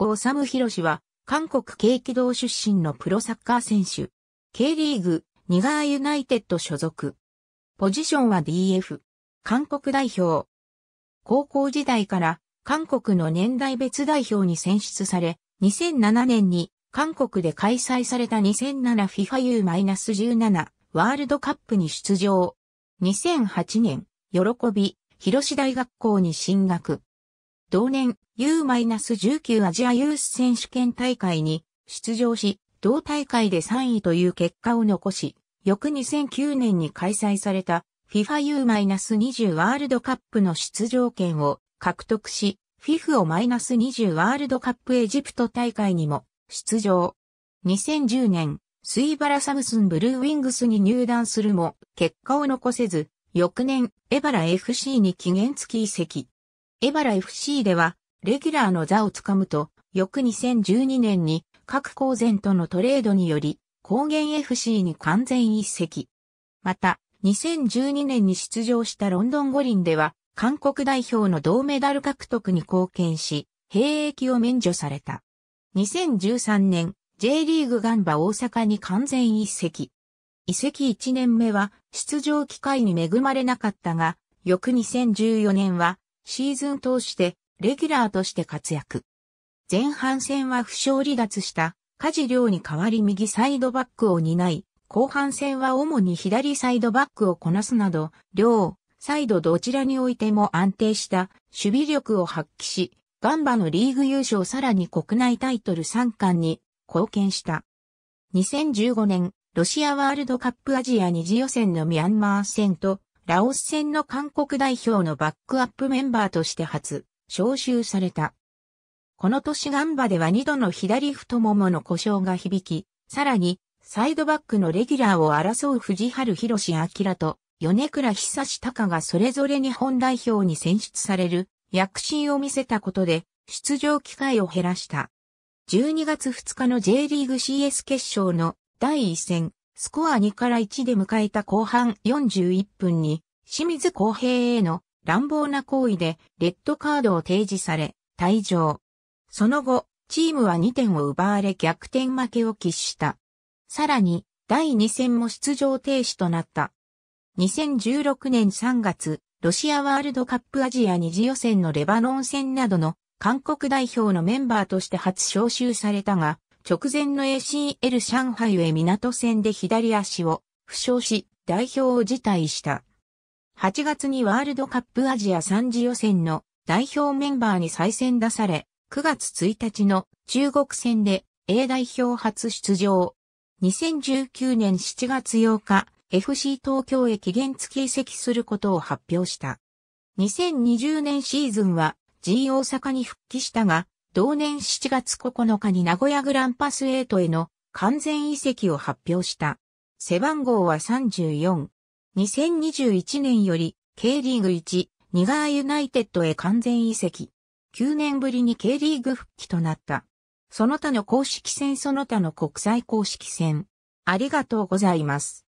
ゴーサム・ヒロシは、韓国軽軌道出身のプロサッカー選手。K リーグ、ニガーユナイテッド所属。ポジションは DF。韓国代表。高校時代から韓国の年代別代表に選出され、2007年に韓国で開催された 2007FIFAU-17 ワールドカップに出場。2008年、喜び、広志大学校に進学。同年 U-19 アジアユース選手権大会に出場し、同大会で3位という結果を残し、翌2009年に開催された FIFA U-20 ワールドカップの出場権を獲得し、FIFA-20 ワールドカップエジプト大会にも出場。2010年、スイバラサムスンブルーウィングスに入団するも、結果を残せず、翌年、エバラ FC に期限付き移籍。エバラ FC では、レギュラーの座をつかむと、翌2012年に各公然とのトレードにより、高原 FC に完全一席。また、2012年に出場したロンドン五輪では、韓国代表の銅メダル獲得に貢献し、兵役を免除された。2013年、J リーグガンバ大阪に完全一席。移籍1年目は出場機会に恵まれなかったが、翌2014年はシーズン通してレギュラーとして活躍。前半戦は負傷離脱した梶亮に代わり右サイドバックを担い、後半戦は主に左サイドバックをこなすなど、両、サイドどちらにおいても安定した守備力を発揮し、ガンバのリーグ優勝さらに国内タイトル3冠に貢献した。2015年、ロシアワールドカップアジア二次予選のミャンマー戦とラオス戦の韓国代表のバックアップメンバーとして初、招集された。この年ガンバでは2度の左太ももの故障が響き、さらに、サイドバックのレギュラーを争う藤原博明と米倉久志隆がそれぞれ日本代表に選出される躍進を見せたことで出場機会を減らした。12月2日の J リーグ CS 決勝の第1戦スコア2から1で迎えた後半41分に、清水公平への乱暴な行為でレッドカードを提示され、退場。その後、チームは2点を奪われ逆転負けを喫した。さらに、第2戦も出場停止となった。2016年3月、ロシアワールドカップアジア二次予選のレバノン戦などの韓国代表のメンバーとして初招集されたが、直前の ACL 上海へ港線で左足を負傷し、代表を辞退した。8月にワールドカップアジア3次予選の代表メンバーに再選出され、9月1日の中国戦で A 代表初出場。2019年7月8日、FC 東京へ期限付き移籍することを発表した。2020年シーズンは G 大阪に復帰したが、同年7月9日に名古屋グランパス8への完全移籍を発表した。背番号は34。2021年より K リーグ1、ニガーユナイテッドへ完全移籍。9年ぶりに K リーグ復帰となった。その他の公式戦その他の国際公式戦。ありがとうございます。